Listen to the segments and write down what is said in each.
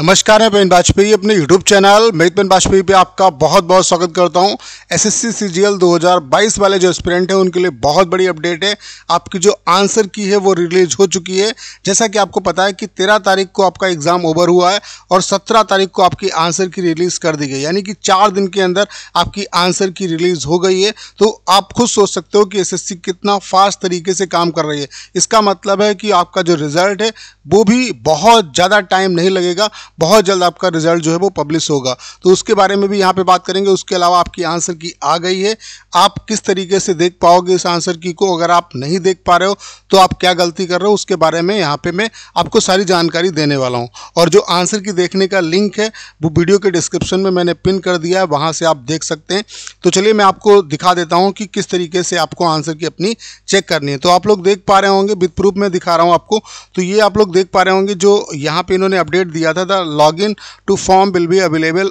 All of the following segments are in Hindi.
नमस्कार मैं बेन वाजपेयी अपने YouTube channel merit Ben Vajpayee पे आपका बहुत बहुत स्वागत करता हूँ एसएससी सीजीएल 2022 वाले जो स्टूडेंट हैं उनके लिए बहुत बड़ी अपडेट है आपकी जो आंसर की है वो रिलीज हो चुकी है जैसा कि आपको पता है कि 13 तारीख को आपका एग्ज़ाम ओवर हुआ है और 17 तारीख को आपकी आंसर की रिलीज़ कर दी गई यानी कि चार दिन के अंदर आपकी आंसर की रिलीज़ हो गई है तो आप खुद सोच सकते हो कि एस कितना फास्ट तरीके से काम कर रही है इसका मतलब है कि आपका जो रिज़ल्ट है वो भी बहुत ज़्यादा टाइम नहीं लगेगा बहुत जल्द आपका रिजल्ट जो है वो पब्लिश होगा तो उसके बारे में भी यहाँ पे बात करेंगे उसके अलावा आपकी आंसर की आ गई है आप किस तरीके से देख पाओगे इस आंसर की को अगर आप नहीं देख पा रहे हो तो आप क्या गलती कर रहे हो उसके बारे में यहाँ पे मैं आपको सारी जानकारी देने वाला हूँ और जो आंसर की देखने का लिंक है वो वीडियो के डिस्क्रिप्शन में मैंने पिन कर दिया है वहाँ से आप देख सकते हैं तो चलिए मैं आपको दिखा देता हूँ कि किस तरीके से आपको आंसर की अपनी चेक करनी है तो आप लोग देख पा रहे होंगे विथ प्रूफ में दिखा रहा हूँ आपको तो ये आप लोग देख पा रहे होंगे जो यहाँ पे इन्होंने अपडेट दिया था the log in to form will be available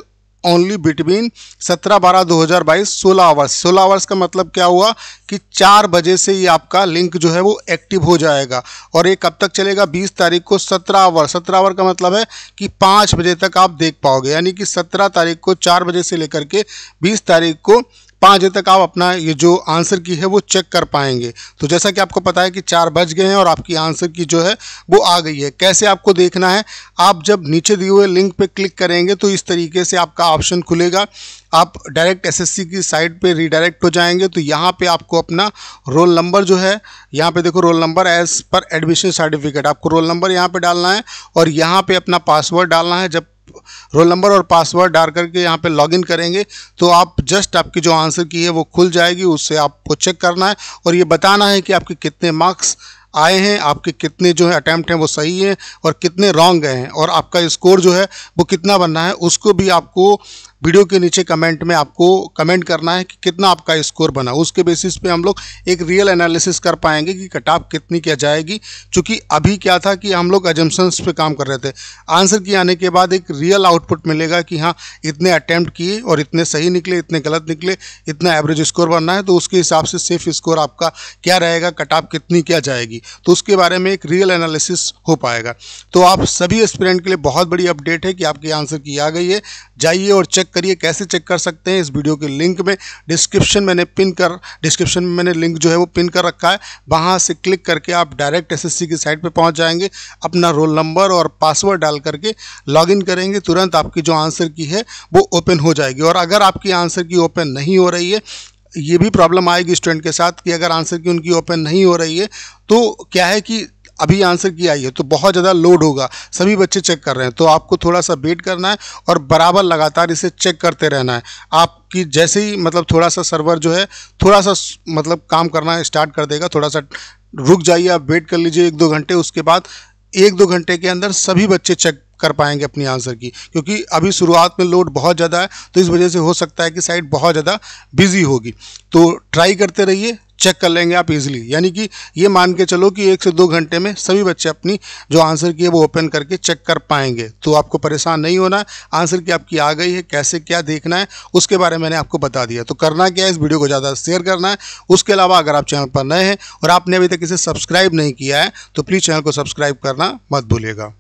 only between 17 बारह 2022 16 आवर्स सोलह आवर्स का मतलब क्या हुआ कि चार बजे से ही आपका लिंक जो है वो एक्टिव हो जाएगा और ये कब तक चलेगा 20 तारीख को 17 आवर 17 आवर का मतलब है कि पाँच बजे तक आप देख पाओगे यानी कि 17 तारीख को चार बजे से लेकर के बीस तारीख को पाँच बजे तक आप अपना ये जो आंसर की है वो चेक कर पाएंगे तो जैसा कि आपको पता है कि चार बज गए हैं और आपकी आंसर की जो है वो आ गई है कैसे आपको देखना है आप जब नीचे दिए हुए लिंक पे क्लिक करेंगे तो इस तरीके से आपका ऑप्शन खुलेगा आप डायरेक्ट एसएससी की साइट पे रिडायरेक्ट हो जाएंगे तो यहाँ पे आपको अपना रोल नंबर जो है यहाँ पे देखो रोल नंबर एज पर एडमिशन सर्टिफिकेट आपको रोल नंबर यहाँ पे डालना है और यहाँ पे अपना पासवर्ड डालना है जब रोल नंबर और पासवर्ड डाल करके यहाँ पे लॉगिन करेंगे तो आप जस्ट आपकी जो आंसर की है वो खुल जाएगी उससे आपको चेक करना है और ये बताना है कि आपके कितने मार्क्स आए हैं आपके कितने जो है अटैम्प्ट हैं वो सही हैं और कितने रॉन्ग गए हैं और आपका स्कोर जो है वो कितना बनना है उसको भी आपको वीडियो के नीचे कमेंट में आपको कमेंट करना है कि कितना आपका स्कोर बना उसके बेसिस पे हम लोग एक रियल एनालिसिस कर पाएंगे कि कट ऑफ कितनी क्या जाएगी चूँकि अभी क्या था कि हम लोग एजम्पन्स पे काम कर रहे थे आंसर किए आने के बाद एक रियल आउटपुट मिलेगा कि हाँ इतने अटैम्प्ट किए और इतने सही निकले इतने गलत निकले इतना एवरेज स्कोर बनना है तो उसके हिसाब से सेफ स्कोर आपका क्या रहेगा कट ऑफ कितनी क्या जाएगी तो उसके बारे में एक रियल एनालिसिस हो पाएगा तो आप सभी स्टूडेंट के लिए बहुत बड़ी अपडेट है कि आपकी आंसर की आ गई है जाइए और चेक चेक करिए कैसे चेक कर सकते हैं इस वीडियो के लिंक में डिस्क्रिप्शन मैंने पिन कर डिस्क्रिप्शन में मैंने लिंक जो है वो पिन कर रखा है वहाँ से क्लिक करके आप डायरेक्ट एसएससी की साइट पर पहुँच जाएंगे अपना रोल नंबर और पासवर्ड डाल करके लॉगिन करेंगे तुरंत आपकी जो आंसर की है वो ओपन हो जाएगी और अगर आपकी आंसर की ओपन नहीं हो रही है ये भी प्रॉब्लम आएगी स्टूडेंट के साथ कि अगर आंसर की उनकी ओपन नहीं हो रही है तो क्या है कि अभी आंसर की आई है तो बहुत ज़्यादा लोड होगा सभी बच्चे चेक कर रहे हैं तो आपको थोड़ा सा वेट करना है और बराबर लगातार इसे चेक करते रहना है आप कि जैसे ही मतलब थोड़ा सा सर्वर जो है थोड़ा सा मतलब काम करना स्टार्ट कर देगा थोड़ा सा रुक जाइए आप वेट कर लीजिए एक दो घंटे उसके बाद एक दो घंटे के अंदर सभी बच्चे चेक कर पाएंगे अपनी आंसर की क्योंकि अभी शुरुआत में लोड बहुत ज़्यादा है तो इस वजह से हो सकता है कि साइट बहुत ज़्यादा बिजी होगी तो ट्राई करते रहिए चेक कर लेंगे आप इजीली यानी कि ये मान के चलो कि एक से दो घंटे में सभी बच्चे अपनी जो आंसर की है वो ओपन करके चेक कर पाएंगे तो आपको परेशान नहीं होना है आंसर की आपकी आ गई है कैसे क्या देखना है उसके बारे में मैंने आपको बता दिया तो करना क्या है इस वीडियो को ज़्यादा शेयर करना है उसके अलावा अगर आप चैनल पर नए हैं और आपने अभी तक इसे सब्सक्राइब नहीं किया है तो प्लीज़ चैनल को सब्सक्राइब करना मत भूलिएगा